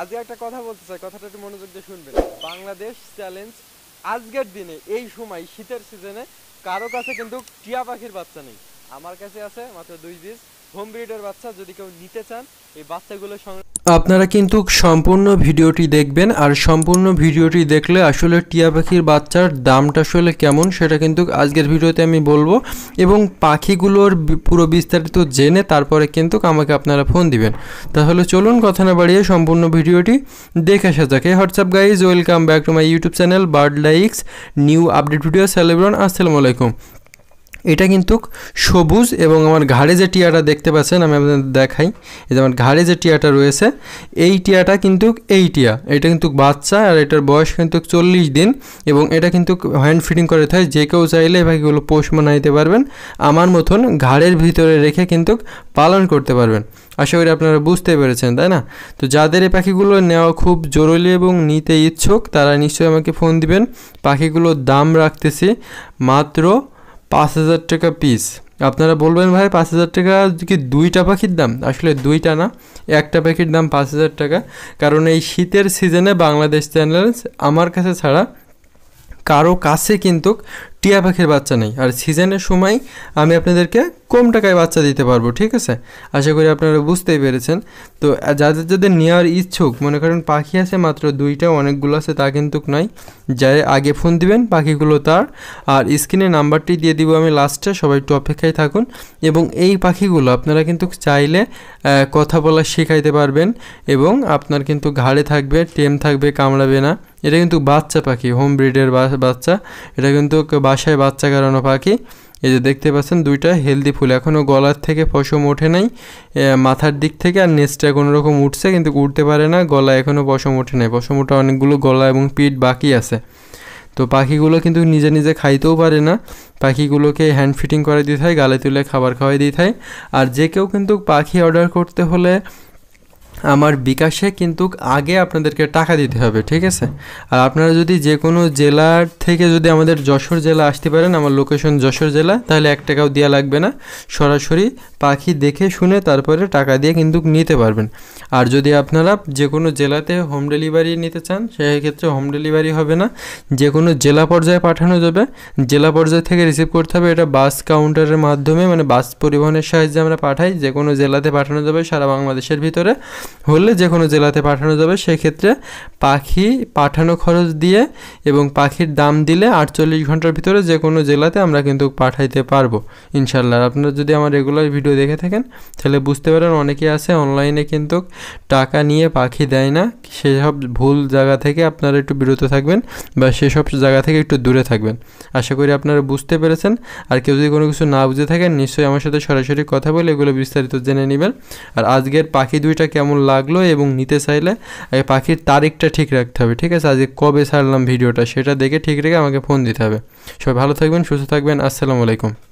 আজকে একটা কথা বলতে চাই কথাটা একটু মনোযোগ দিয়ে শুনবেন বাংলাদেশ চ্যালেঞ্জ আজকের দিনে এই সময় শীতের সিজনে কারো কাছে কিন্তু টিয়া পাখির বাচ্চা নেই আমার কাছে আছে মাত্র দুই পিস হোম বাচ্চা যদি কেউ নিতে চান এই বাচ্চাগুলো আপনারা কিন্তু সম্পূর্ণ ভিডিওটি দেখবেন আর সম্পূর্ণ ভিডিওটি দেখলে আসলে টিয়া পাখির বাচ্চার দামটা আসলে কেমন সেটা কিন্তু আজকের ভিডিওতে আমি বলবো এবং পাখিগুলোর পুরো বিস্তারিত জেনে তারপরে কিন্তু আমাকে আপনারা ফোন দিবেন তাহলে চলুন কথা না বাড়িয়ে সম্পূর্ণ ভিডিওটি দেখে আসা যাক WhatsApp guys welcome back to my YouTube channel bird likes new update video সেলিব্রন আসসালামু আলাইকুম এটা কিন্তু সবুজ এবং আমার ঘাড়ে যে টিয়াটা দেখতে পাচ্ছেন আমি আপনাদের দেখাই এই যে আমার ঘাড়ে যে টিয়াটা রয়েছে এই টিয়াটা কিন্তু এই টিয়া এটা কিন্তু বাচ্চা আর এটার বয়স কিন্তু চল্লিশ দিন এবং এটা কিন্তু হ্যান্ড ফিটিং করে থাকে যে কেউ চাইলে এই পাখিগুলো পোষ মানাইতে পারবেন আমার মতন ঘাড়ের ভিতরে রেখে কিন্তু পালন করতে পারবেন আশা করি আপনারা বুঝতে পেরেছেন তাই না তো যাদের এই পাখিগুলো নেওয়া খুব জরুরি এবং নিতে ইচ্ছুক তারা নিশ্চয়ই আমাকে ফোন দিবেন পাখিগুলোর দাম রাখতেছি মাত্র পাঁচ হাজার টাকা পিস আপনারা বলবেন ভাই পাঁচ হাজার টাকা কি দুইটা পাখির দাম আসলে দুইটা না একটা পাখির দাম পাঁচ হাজার টাকা কারণ এই শীতের সিজনে বাংলাদেশ চ্যানেল আমার কাছে ছাড়া কারো কাছে কিন্তু টিয়া পাখির বাচ্চা নেই আর সিজনের সময় আমি আপনাদেরকে কম টাকায় বাচ্চা দিতে পারবো ঠিক আছে আশা করি আপনারা বুঝতেই পেরেছেন তো যাদের যাদের নেওয়ার ইচ্ছুক মনে করেন পাখি আছে মাত্র দুইটা অনেকগুলো আছে তা কিন্তু নয় যাই আগে ফোন দিবেন পাখিগুলো তার আর স্ক্রিনে নাম্বারটি দিয়ে দিব আমি লাস্টে সবাই একটু অপেক্ষায় থাকুন এবং এই পাখিগুলো আপনারা কিন্তু চাইলে কথা বলা শেখাইতে পারবেন এবং আপনার কিন্তু ঘাড়ে থাকবে টেম থাকবে কামড়াবে না এটা কিন্তু বাচ্চা পাখি হোম ব্রিডের বাচ্চা এটা কিন্তু বাসায় বাচ্চা কারানো পাখি এই যে দেখতে পাচ্ছেন দুইটা হেলদি ফুল এখনও গলার থেকে পশম ওঠে নাই মাথার দিক থেকে আর নেসটা কোনো রকম উঠছে কিন্তু উঠতে পারে না গলা এখনও পশম ওঠে নাই পশম ওঠা অনেকগুলো গলা এবং পিঠ বাকি আছে তো পাখিগুলো কিন্তু নিজে নিজে খাইতেও পারে না পাখিগুলোকে হ্যান্ড ফিটিং করে দিতে হয় গালে তুলে খাবার খাওয়াই দিতে হয় আর যে কেউ কিন্তু পাখি অর্ডার করতে হলে আমার বিকাশে কিন্তু আগে আপনাদেরকে টাকা দিতে হবে ঠিক আছে আর আপনারা যদি যে কোনো জেলার থেকে যদি আমাদের যশোর জেলা আসতে পারেন আমার লোকেশন যশোর জেলা তাহলে এক টাকাও দেওয়া লাগবে না সরাসরি পাখি দেখে শুনে তারপরে টাকা দিয়ে কিন্তু নিতে পারবেন আর যদি আপনারা যে কোনো জেলাতে হোম ডেলিভারি নিতে চান সেক্ষেত্রে হোম ডেলিভারি হবে না যে কোনো জেলা পর্যায়ে পাঠানো যাবে জেলা পর্যায় থেকে রিসিভ করতে হবে এটা বাস কাউন্টারের মাধ্যমে মানে বাস পরিবহনের সাহায্যে আমরা পাঠাই যে কোনো জেলাতে পাঠানো যাবে সারা বাংলাদেশের ভিতরে হলে যে কোনো জেলাতে পাঠানো যাবে সেক্ষেত্রে পাখি পাঠানো খরচ দিয়ে এবং পাখির দাম দিলে আটচল্লিশ ঘন্টার ভিতরে যে কোনো জেলাতে আমরা কিন্তু পাঠাইতে পারবো ইনশাল্লাহ আপনারা যদি আমার রেগুলার ভিডিও দেখে থাকেন তাহলে বুঝতে পারেন অনেকে আছে অনলাইনে কিন্তু টাকা নিয়ে পাখি দেয় না সেসব ভুল জায়গা থেকে আপনারা একটু বিরত থাকবেন বা সেসব জায়গা থেকে একটু দূরে থাকবেন আশা করি আপনারা বুঝতে পেরেছেন আর কেউ যদি কোনো কিছু না বুঝে থাকেন নিশ্চয়ই আমার সাথে সরাসরি কথা বলে এগুলো বিস্তারিত জেনে নেবেন আর আজকের পাখি দুইটা কেমন লাগলো এবং নিতে চাইলে আগে পাখির তারিখটা ঠিক রাখতে হবে ঠিক আছে আজকে কবে ছাড়লাম ভিডিওটা সেটা দেখে ঠিক রেখে আমাকে ফোন দিতে হবে সবাই ভালো থাকবেন সুস্থ থাকবেন আসসালামু আলাইকুম